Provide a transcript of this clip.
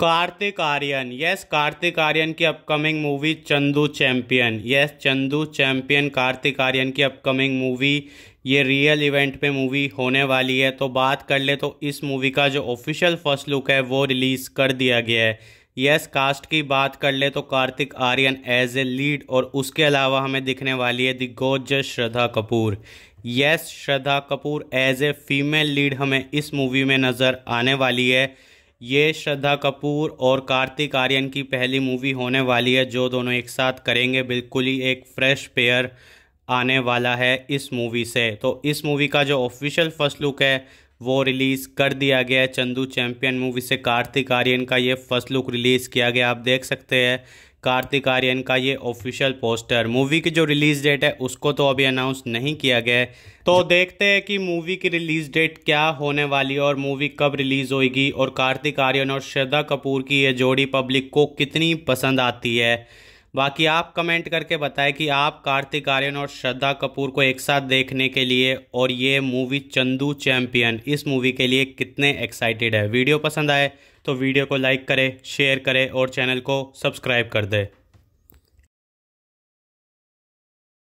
Kartik Aaryan yes Kartik Aaryan की upcoming movie Chandu Champion yes Chandu Champion Kartik Aaryan की upcoming movie ये रियल इवेंट पे मूवी होने वाली है तो बात कर ले तो इस मूवी का जो ऑफिशियल फर्स्ट लुक है वो रिलीज़ कर दिया गया है यस कास्ट की बात कर ले तो Kartik Aaryan as a lead और उसके अलावा हमें दिखने वाली है the goes Shraddha Kapoor yes Shraddha Kapoor as a female lead हमें इस मूवी में नज़र आने वाली है ये श्रद्धा कपूर और कार्तिक आर्यन की पहली मूवी होने वाली है जो दोनों एक साथ करेंगे बिल्कुल ही एक फ्रेश पेयर आने वाला है इस मूवी से तो इस मूवी का जो ऑफिशियल फर्स्ट लुक है वो रिलीज़ कर दिया गया है चंदू चैम्पियन मूवी से कार्तिक आर्यन का ये फर्स्ट लुक रिलीज़ किया गया आप देख सकते हैं कार्तिक आर्यन का ये ऑफिशियल पोस्टर मूवी की जो रिलीज डेट है उसको तो अभी अनाउंस नहीं किया गया है तो देखते हैं कि मूवी की रिलीज डेट क्या होने वाली है और मूवी कब रिलीज होगी और कार्तिक आर्यन और श्रद्धा कपूर की ये जोड़ी पब्लिक को कितनी पसंद आती है बाकी आप कमेंट करके बताएं कि आप कार्तिक आर्यन और श्रद्धा कपूर को एक साथ देखने के लिए और ये मूवी चंदू चैम्पियन इस मूवी के लिए कितने एक्साइटेड है वीडियो पसंद आए तो वीडियो को लाइक करें शेयर करें और चैनल को सब्सक्राइब कर दें